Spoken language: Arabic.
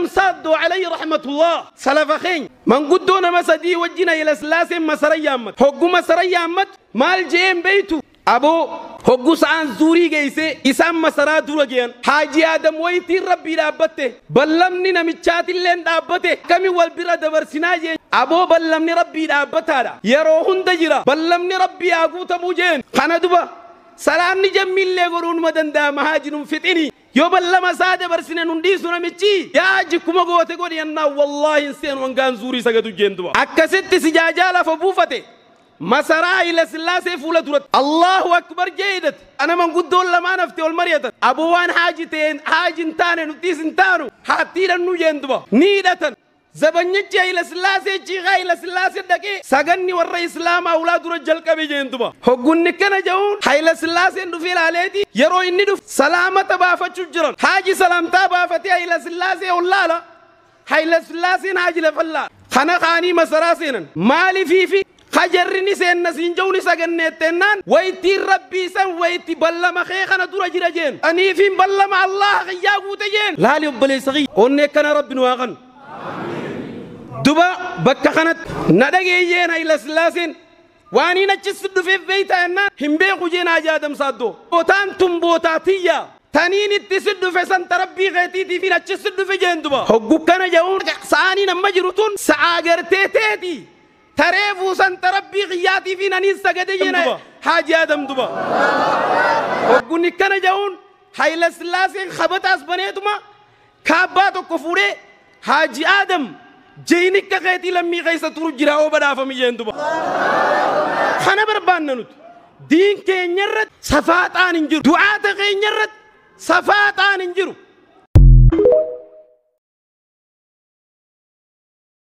لم صدوا علي رحمة الله سلف خين من قدونا مسدي وجنا إلى سلاس مسرية أمت حقو مسرية أمت مال جيم بيتو أبو حقو سعان زوري جيسة إسام مسرا دورا جيان حاجي آدم ويتي ربي دابته بلمني نمتشات اللين دابته كمي والبرا دبر سناجين أبو بلمني ربي دابتها يروهن دجرا بلمني ربي آقوتا موجين خانا دوبا سلام نجم ميلة غرون مدن دا مهاجنون فتيني يوم الله مساجد برسنا نودي سنا مشي يا جكما قوته قولي أن والله إنسان وانغان زوري سعدو جندوا أكسيت تسيجاجا لا فبوفته مسارا إلى سلا سيفولا دورت الله أكبر جيدت أنا من قد دول ما نفتي والمريت أبوان حاجتين حاجين تاني نودي سنتانو حاتيرا نو جندوا نيدتن زبنيتي إلى سلاسة جيغا إلى سلاسة دكي سجني ورا إسلام أولاد رجال كبي هو جون نكنا جون حيل سلاسة عليه دي يرو إني دوف سلامة بافة تجرا حاجي سلام تبافة إلى سلاسة ولا لا حيل سلاسة ناجي لفلا خنا خاني مسراسين مالي في في خجرني سين نسين جوني سجني تنان ويتي ربي سن ويتي ما خي خنا دورا جين أني فين بلما الله غياغو تجين لا لي بلي صغي أني كنا ربنا واغن Amen. duba bakka kanatti na dhageeyyeen hayilaslaasin waan hin achitti dhufeef beeyta ennaan hin beeku jeenaa jaadamsaaddoo bootaan tun bootaatiyyaa taniin itti si dhufe san tarabbii keetiitii fi achi si dhufe jeen duba hoggu kana ja'uun sa'aaniin amma jiru tun sa'aa gartee teeti taree buusan tarabbii qiyyaatii fi naniin sagade jena haaji adam duba hoggunni kana ja'uun hayilaslaasiin kabataas baneetuma kaabbaa tokko fuudhee haaji adam جينك كغيتي لمي غيسة ترجرا وبدافا ميين دوبا خنا بربان نوت دين كي صفات آن انجرو دعاء تغي صفات آن انجرو